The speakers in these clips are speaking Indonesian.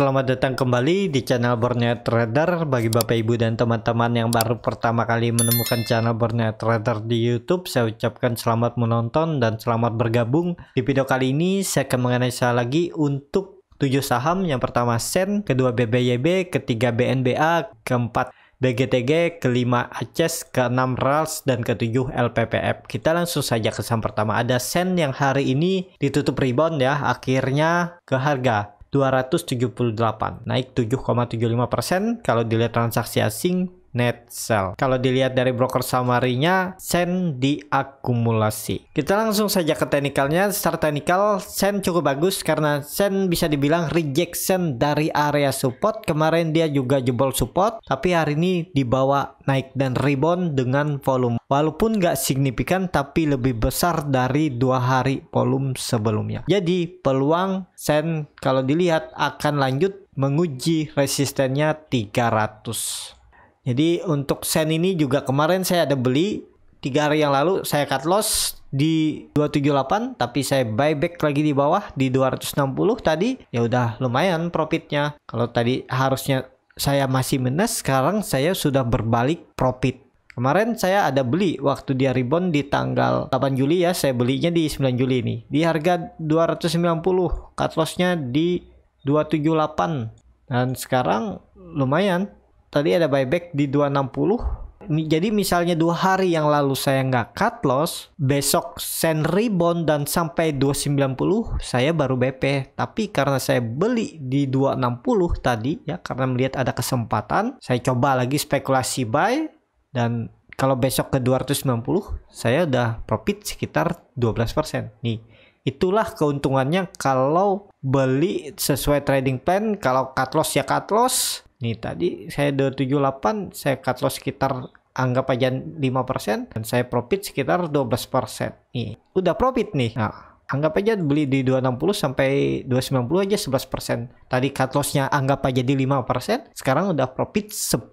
Selamat datang kembali di channel Borneo Trader Bagi Bapak Ibu dan teman-teman yang baru pertama kali menemukan channel Borneo Trader di Youtube Saya ucapkan selamat menonton dan selamat bergabung Di video kali ini saya akan menganalisa lagi untuk 7 saham Yang pertama SEN, kedua BBYB, ketiga BNBA, keempat BGTG, kelima Aces, keenam RALS, dan ketujuh LPPF. Kita langsung saja ke saham pertama. Ada Sen yang hari ini ditutup rebound ya, akhirnya ke harga. 278, naik 7,75%. Kalau dilihat transaksi asing net sell. Kalau dilihat dari broker samarinya, nya sen diakumulasi. Kita langsung saja ke teknikalnya. Secara teknikal, send cukup bagus karena send bisa dibilang rejection dari area support. Kemarin dia juga jebol support, tapi hari ini dibawa naik dan rebound dengan volume. Walaupun nggak signifikan, tapi lebih besar dari dua hari volume sebelumnya. Jadi peluang send kalau dilihat akan lanjut menguji resistennya 300. Jadi untuk sen ini juga kemarin saya ada beli tiga hari yang lalu saya cut loss di 278 tapi saya buyback lagi di bawah di 260 tadi ya udah lumayan profitnya kalau tadi harusnya saya masih minus sekarang saya sudah berbalik profit kemarin saya ada beli waktu dia rebound di tanggal 8 Juli ya saya belinya di 9 Juli ini di harga 290 cut lossnya di 278 dan sekarang lumayan tadi ada buyback di 260 jadi misalnya dua hari yang lalu saya nggak cut loss, besok send rebound dan sampai 290 saya baru BP. Tapi karena saya beli di 260 tadi ya karena melihat ada kesempatan, saya coba lagi spekulasi buy dan kalau besok ke 290 saya udah profit sekitar 12%. Nih, itulah keuntungannya kalau beli sesuai trading plan, kalau cut loss ya cut loss, Nih tadi saya 278 saya cut loss sekitar anggap aja 5% dan saya profit sekitar 12%. Nih, udah profit nih. Nah, anggap aja beli di 260 sampai 290 aja 11%. Tadi cut lossnya anggap aja di 5%, sekarang udah profit 10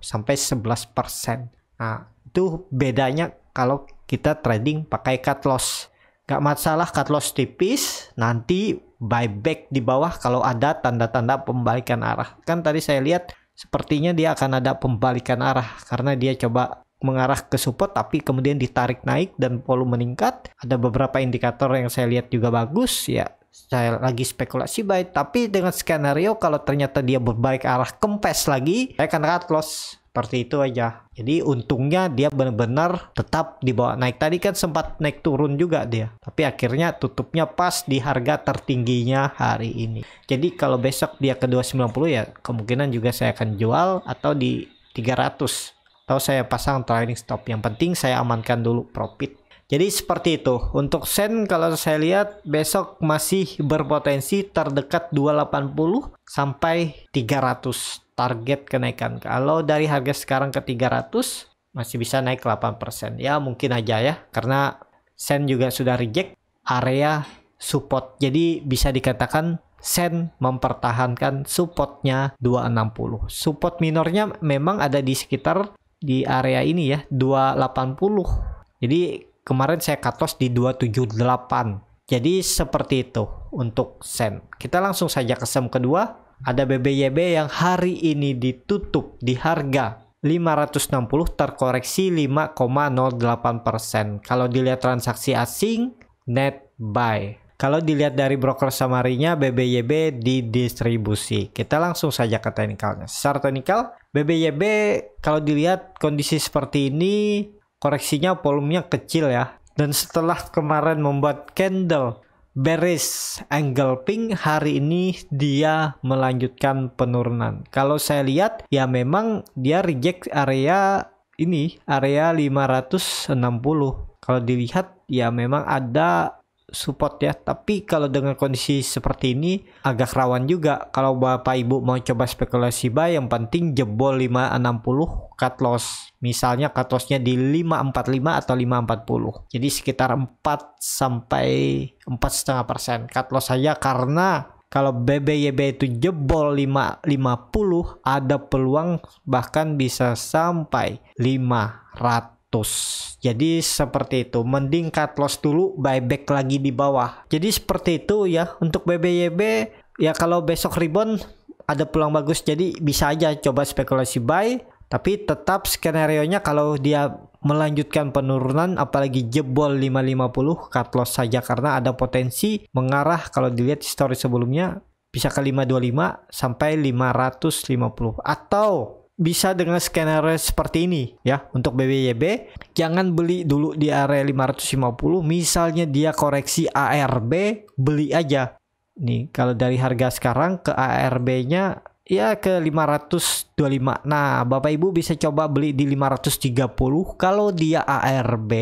sampai 11%. Nah, itu bedanya kalau kita trading pakai cut loss. Gak masalah cut loss tipis, nanti buyback di bawah kalau ada tanda-tanda pembalikan arah. Kan tadi saya lihat sepertinya dia akan ada pembalikan arah karena dia coba mengarah ke support tapi kemudian ditarik naik dan volume meningkat. Ada beberapa indikator yang saya lihat juga bagus ya. Saya lagi spekulasi baik tapi dengan skenario kalau ternyata dia berbalik arah kempes lagi, saya akan cut loss seperti itu aja jadi untungnya dia benar-benar tetap dibawa naik tadi kan sempat naik turun juga dia tapi akhirnya tutupnya pas di harga tertingginya hari ini jadi kalau besok dia ke 290 ya kemungkinan juga saya akan jual atau di 300 atau saya pasang trailing stop yang penting saya amankan dulu profit jadi seperti itu. Untuk sen kalau saya lihat besok masih berpotensi terdekat 280 sampai 300 target kenaikan. Kalau dari harga sekarang ke 300 masih bisa naik 8%. Ya mungkin aja ya karena sen juga sudah reject area support. Jadi bisa dikatakan sen mempertahankan supportnya 260. Support minornya memang ada di sekitar di area ini ya 280. Jadi kemarin saya katos di 278. Jadi seperti itu untuk sen. Kita langsung saja ke sem kedua ada BBYB yang hari ini ditutup di harga 560 terkoreksi 5,08%. Kalau dilihat transaksi asing, net buy. Kalau dilihat dari broker samarinya BBYB didistribusi. Kita langsung saja ke teknikalnya. Secara teknikal, BBYB kalau dilihat kondisi seperti ini koreksinya volumenya kecil ya. Dan setelah kemarin membuat candle Beris angle Pink hari ini dia melanjutkan penurunan. Kalau saya lihat ya memang dia reject area ini area 560. Kalau dilihat ya memang ada support ya. Tapi kalau dengan kondisi seperti ini agak rawan juga. Kalau Bapak Ibu mau coba spekulasi buy yang penting jebol 560 cut loss. Misalnya cut lossnya di 545 atau 540. Jadi sekitar 4 sampai 4,5% cut loss saja karena kalau BBYB itu jebol 550 ada peluang bahkan bisa sampai 500 jadi seperti itu, mending cut loss dulu buyback lagi di bawah. Jadi seperti itu ya untuk BBYB ya kalau besok rebound ada peluang bagus jadi bisa aja coba spekulasi buy tapi tetap skenario nya kalau dia melanjutkan penurunan apalagi jebol 550 cut loss saja karena ada potensi mengarah kalau dilihat histori sebelumnya bisa ke 525 sampai 550 atau bisa dengan skenario seperti ini ya untuk BBYB jangan beli dulu di area 550 misalnya dia koreksi ARB beli aja nih kalau dari harga sekarang ke ARB-nya ya ke 525. Nah, Bapak Ibu bisa coba beli di 530. Kalau dia ARB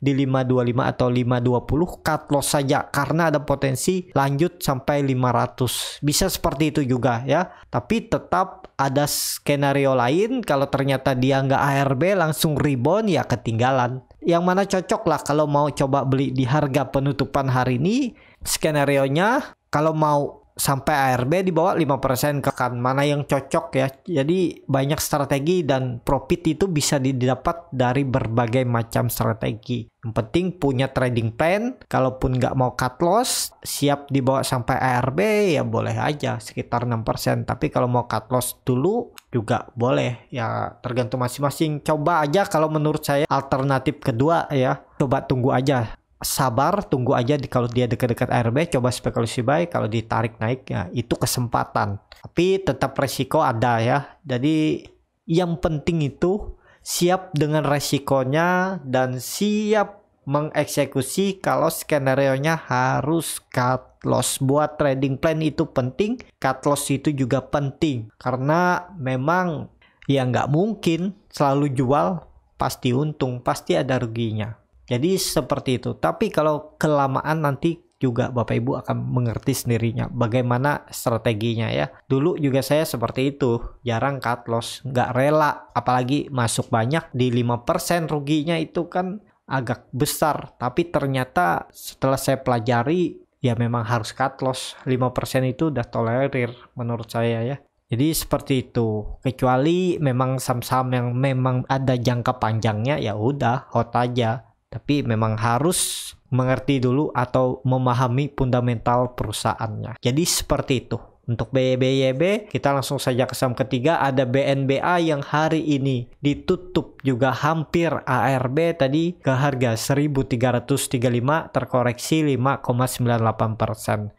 di 525 atau 520 cut loss saja karena ada potensi lanjut sampai 500. Bisa seperti itu juga ya. Tapi tetap ada skenario lain kalau ternyata dia nggak ARB langsung rebound ya ketinggalan. Yang mana cocok lah kalau mau coba beli di harga penutupan hari ini skenario nya kalau mau sampai ARB dibawa 5% ke kan mana yang cocok ya. Jadi banyak strategi dan profit itu bisa didapat dari berbagai macam strategi. Yang penting punya trading plan, kalaupun nggak mau cut loss, siap dibawa sampai ARB ya boleh aja sekitar 6%. Tapi kalau mau cut loss dulu juga boleh ya tergantung masing-masing. Coba aja kalau menurut saya alternatif kedua ya. Coba tunggu aja sabar tunggu aja di, kalau dia dekat-dekat ARB coba spekulasi baik. kalau ditarik naik ya itu kesempatan tapi tetap resiko ada ya jadi yang penting itu siap dengan resikonya dan siap mengeksekusi kalau skenario nya harus cut loss buat trading plan itu penting cut loss itu juga penting karena memang ya nggak mungkin selalu jual pasti untung pasti ada ruginya jadi seperti itu. Tapi kalau kelamaan nanti juga Bapak Ibu akan mengerti sendirinya bagaimana strateginya ya. Dulu juga saya seperti itu, jarang cut loss, nggak rela apalagi masuk banyak di 5% ruginya itu kan agak besar. Tapi ternyata setelah saya pelajari ya memang harus cut loss. 5% itu udah tolerir menurut saya ya. Jadi seperti itu. Kecuali memang saham-saham yang memang ada jangka panjangnya ya udah hot aja tapi memang harus mengerti dulu atau memahami fundamental perusahaannya. Jadi seperti itu. Untuk BYB, kita langsung saja ke saham ketiga ada BNBA yang hari ini ditutup juga hampir ARB tadi ke harga 1335 terkoreksi 5,98%.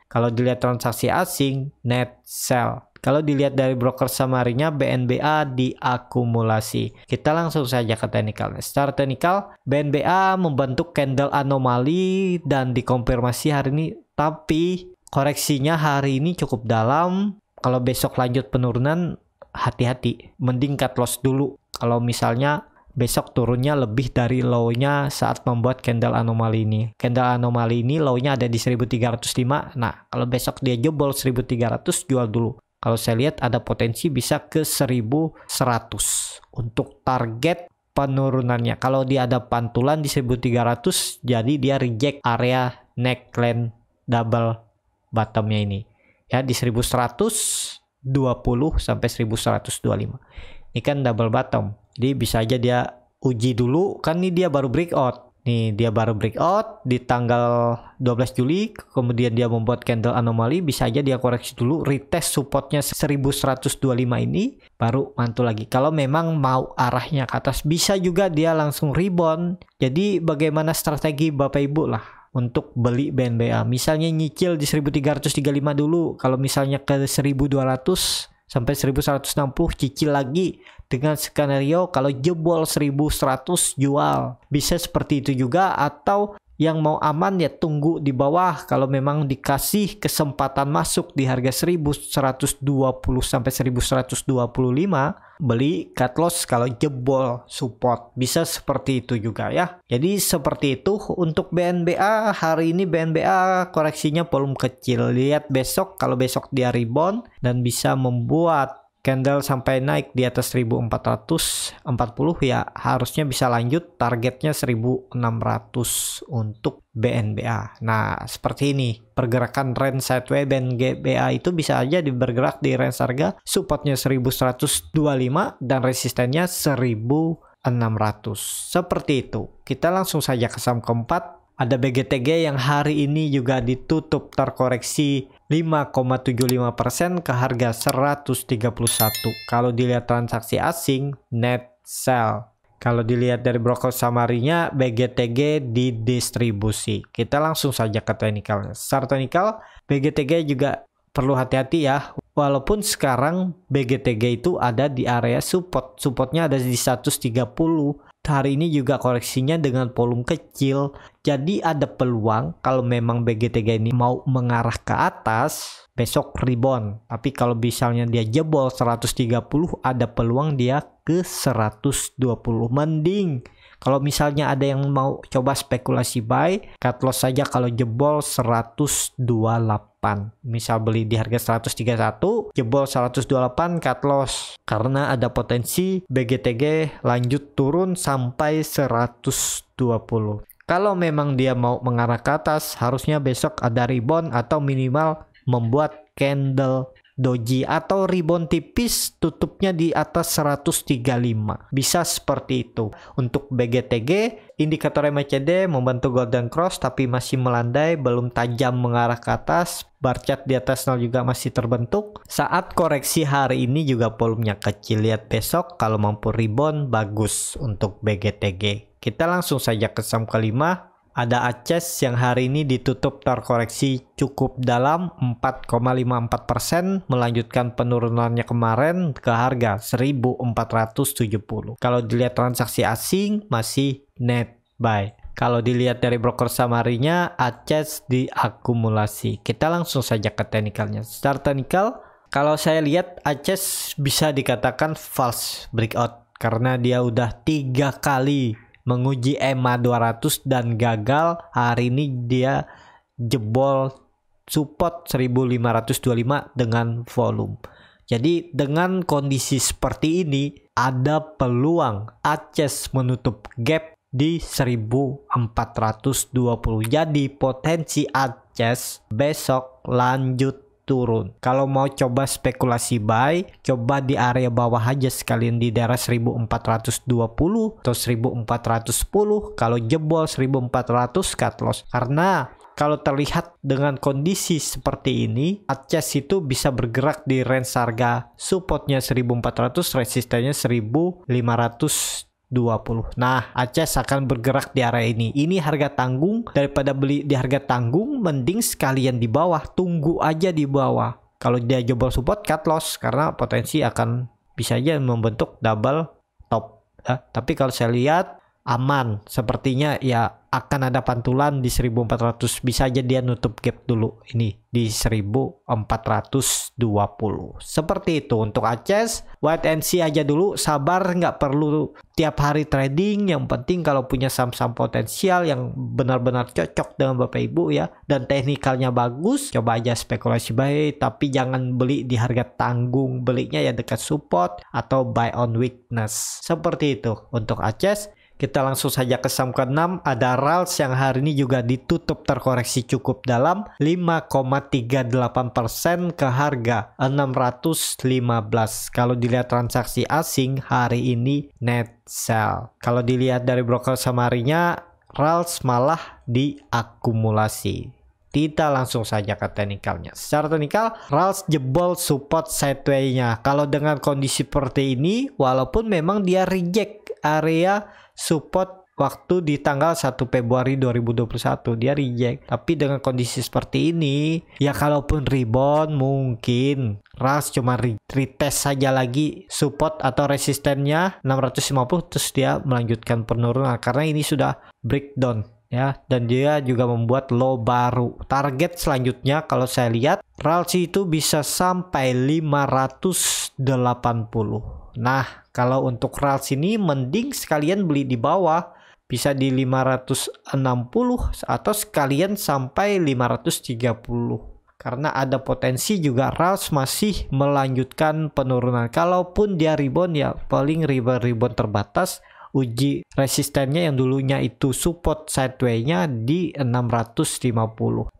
Kalau dilihat transaksi asing net sell kalau dilihat dari broker samarinya BNBA diakumulasi. Kita langsung saja ke technical. Secara technical, BNBA membentuk candle anomali dan dikonfirmasi hari ini tapi koreksinya hari ini cukup dalam. Kalau besok lanjut penurunan hati-hati, mending cut loss dulu. Kalau misalnya besok turunnya lebih dari low-nya saat membuat candle anomali ini. Candle anomali ini low-nya ada di 1305. Nah, kalau besok dia jebol 1300 jual dulu. Kalau saya lihat ada potensi bisa ke 1100 untuk target penurunannya. Kalau dia ada pantulan di 1300 jadi dia reject area neckline double bottomnya ini. Ya di 1120 sampai 1125. Ini kan double bottom. Jadi bisa aja dia uji dulu kan ini dia baru breakout Nih dia baru breakout di tanggal 12 Juli, kemudian dia membuat candle anomali, bisa aja dia koreksi dulu, retest supportnya 1125 ini, baru mantul lagi. Kalau memang mau arahnya ke atas, bisa juga dia langsung rebound. Jadi bagaimana strategi Bapak Ibu lah untuk beli BNBA. Misalnya nyicil di 1335 dulu, kalau misalnya ke 1200 sampai 1160 cicil lagi dengan skenario kalau jebol 1100 jual. Bisa seperti itu juga atau yang mau aman ya tunggu di bawah kalau memang dikasih kesempatan masuk di harga 1120 sampai 1125 beli cut loss kalau jebol support bisa seperti itu juga ya jadi seperti itu untuk BNBA hari ini BNBA koreksinya volume kecil lihat besok kalau besok dia rebound dan bisa membuat candle sampai naik di atas 1440 ya harusnya bisa lanjut targetnya 1600 untuk BNBA. Nah, seperti ini. Pergerakan range sideways BNBA itu bisa aja bergerak di range harga supportnya 1125 dan resistennya 1600. Seperti itu. Kita langsung saja ke saham keempat. Ada BGTG yang hari ini juga ditutup terkoreksi 5,75% ke harga 131. Kalau dilihat transaksi asing, net sell. Kalau dilihat dari broker samarinya, BGTG didistribusi. Kita langsung saja ke teknikalnya. Secara technical BGTG juga perlu hati-hati ya. Walaupun sekarang BGTG itu ada di area support. Supportnya ada di 130 hari ini juga koreksinya dengan volume kecil. Jadi ada peluang kalau memang BGTG ini mau mengarah ke atas besok rebound. Tapi kalau misalnya dia jebol 130 ada peluang dia ke 120 mending. Kalau misalnya ada yang mau coba spekulasi buy, cut loss saja kalau jebol 128 misal beli di harga 131 jebol 128 cut loss karena ada potensi BGTG lanjut turun sampai 120 kalau memang dia mau mengarah ke atas harusnya besok ada rebound atau minimal membuat candle doji atau ribbon tipis tutupnya di atas 135 bisa seperti itu untuk BGTG indikator MACD membantu golden cross tapi masih melandai belum tajam mengarah ke atas bar chart di atas nol juga masih terbentuk saat koreksi hari ini juga volumenya kecil lihat besok kalau mampu rebound bagus untuk BGTG kita langsung saja ke saham kelima ada Aces yang hari ini ditutup terkoreksi cukup dalam 4,54% melanjutkan penurunannya kemarin ke harga 1470. Kalau dilihat transaksi asing masih net buy. Kalau dilihat dari broker samarinya Aces diakumulasi. Kita langsung saja ke teknikalnya. Secara teknikal kalau saya lihat Aces bisa dikatakan false breakout karena dia udah tiga kali menguji EMA 200 dan gagal. Hari ini dia jebol support 1525 dengan volume. Jadi dengan kondisi seperti ini ada peluang Aces menutup gap di 1420. Jadi potensi Aces besok lanjut turun. Kalau mau coba spekulasi buy, coba di area bawah aja sekalian di daerah 1420 atau 1410. Kalau jebol 1400 cut loss. Karena kalau terlihat dengan kondisi seperti ini, ACES itu bisa bergerak di range harga supportnya 1400, resistennya 1500 20. Nah, Aces akan bergerak di area ini. Ini harga tanggung daripada beli di harga tanggung mending sekalian di bawah, tunggu aja di bawah. Kalau dia jebol support cut loss karena potensi akan bisa aja membentuk double top. Eh, tapi kalau saya lihat aman sepertinya ya akan ada pantulan di 1400 bisa aja dia nutup gap dulu ini di 1420 seperti itu untuk Aces wait and see aja dulu sabar nggak perlu tiap hari trading yang penting kalau punya saham-saham potensial yang benar-benar cocok dengan Bapak Ibu ya dan teknikalnya bagus coba aja spekulasi baik tapi jangan beli di harga tanggung belinya ya dekat support atau buy on weakness seperti itu untuk Aces kita langsung saja ke saham ke-6 ada RALS yang hari ini juga ditutup terkoreksi cukup dalam 5,38% ke harga 615. Kalau dilihat transaksi asing hari ini net sell. Kalau dilihat dari broker samarinya RALS malah diakumulasi kita langsung saja ke teknikalnya. Secara teknikal, Rals jebol support sideway-nya. Kalau dengan kondisi seperti ini, walaupun memang dia reject area support waktu di tanggal 1 Februari 2021 dia reject tapi dengan kondisi seperti ini ya kalaupun rebound mungkin Ras cuma retest saja lagi support atau resistennya 650 terus dia melanjutkan penurunan nah, karena ini sudah breakdown ya dan dia juga membuat low baru target selanjutnya kalau saya lihat RALSI itu bisa sampai 580 nah kalau untuk RALS ini mending sekalian beli di bawah bisa di 560 atau sekalian sampai 530 karena ada potensi juga RALS masih melanjutkan penurunan kalaupun dia rebound ya paling rebound-rebound terbatas uji resistennya yang dulunya itu support sideway-nya di 650.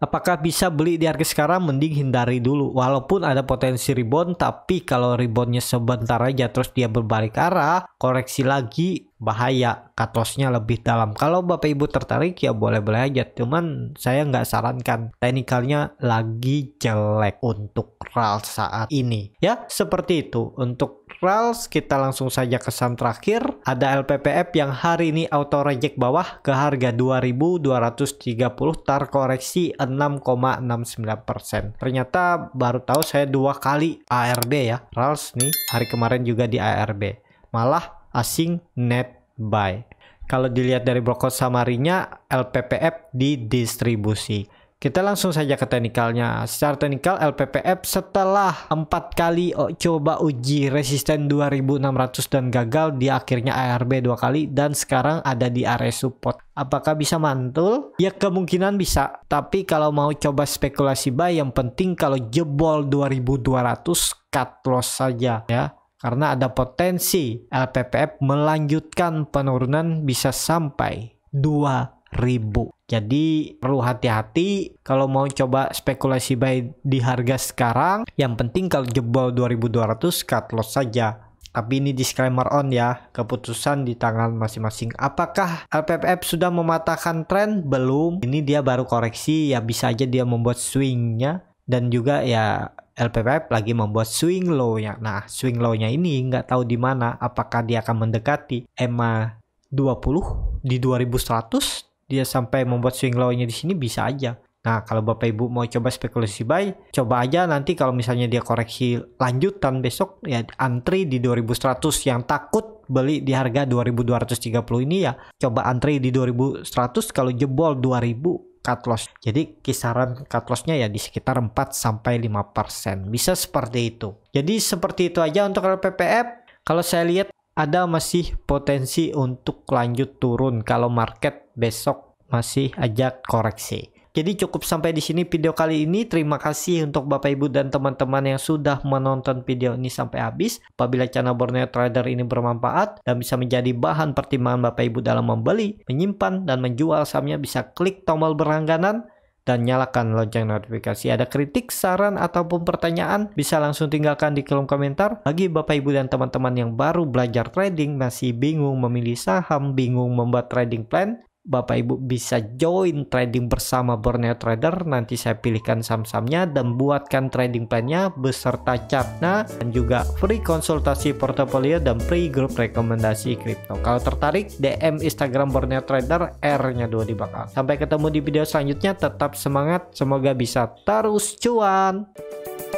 Apakah bisa beli di harga sekarang? Mending hindari dulu. Walaupun ada potensi rebound, tapi kalau reboundnya sebentar aja terus dia berbalik arah, koreksi lagi bahaya katosnya lebih dalam kalau bapak ibu tertarik ya boleh-boleh aja cuman saya nggak sarankan teknikalnya lagi jelek untuk RAL saat ini ya seperti itu untuk Rals, kita langsung saja ke saham terakhir. Ada LPPF yang hari ini auto reject bawah ke harga 2230 koreksi 6,69%. Ternyata baru tahu saya dua kali ARB ya. Rals nih hari kemarin juga di ARB. Malah asing net buy. Kalau dilihat dari brokot samarinya, LPPF didistribusi. Kita langsung saja ke teknikalnya. Secara teknikal LPPF setelah empat kali oh, coba uji resisten 2600 dan gagal di akhirnya ARB dua kali dan sekarang ada di area support. Apakah bisa mantul? Ya kemungkinan bisa. Tapi kalau mau coba spekulasi buy yang penting kalau jebol 2200 cut loss saja ya karena ada potensi LPPF melanjutkan penurunan bisa sampai 2 ribu. Jadi perlu hati-hati kalau mau coba spekulasi buy di harga sekarang. Yang penting kalau jebol 2200 cut loss saja. Tapi ini disclaimer on ya, keputusan di tangan masing-masing. Apakah LPPF sudah mematahkan tren? Belum. Ini dia baru koreksi, ya bisa aja dia membuat swingnya. Dan juga ya LPPF lagi membuat swing low-nya. Nah, swing low-nya ini nggak tahu di mana. Apakah dia akan mendekati EMA 20 di 2100 dia sampai membuat swing low-nya di sini bisa aja. Nah, kalau Bapak Ibu mau coba spekulasi buy, coba aja nanti kalau misalnya dia koreksi lanjutan besok ya antri di 2100 yang takut beli di harga 2230 ini ya. Coba antri di 2100 kalau jebol 2000 cut loss. Jadi kisaran cut loss-nya ya di sekitar 4 sampai 5%. Bisa seperti itu. Jadi seperti itu aja untuk LPPF. Kalau saya lihat ada masih potensi untuk lanjut turun kalau market besok masih ajak koreksi. Jadi cukup sampai di sini video kali ini. Terima kasih untuk Bapak Ibu dan teman-teman yang sudah menonton video ini sampai habis. Apabila channel Borneo Trader ini bermanfaat dan bisa menjadi bahan pertimbangan Bapak Ibu dalam membeli, menyimpan, dan menjual sahamnya bisa klik tombol berlangganan dan nyalakan lonceng notifikasi. Ada kritik, saran, ataupun pertanyaan bisa langsung tinggalkan di kolom komentar. Bagi Bapak Ibu dan teman-teman yang baru belajar trading, masih bingung memilih saham, bingung membuat trading plan, Bapak Ibu bisa join trading bersama Borneo Trader. Nanti saya pilihkan saham-sahamnya dan buatkan trading plan-nya beserta chartnya dan juga free konsultasi portofolio dan free grup rekomendasi kripto. Kalau tertarik DM Instagram Borneo Trader R-nya dua di bakal. Sampai ketemu di video selanjutnya. Tetap semangat, semoga bisa terus cuan.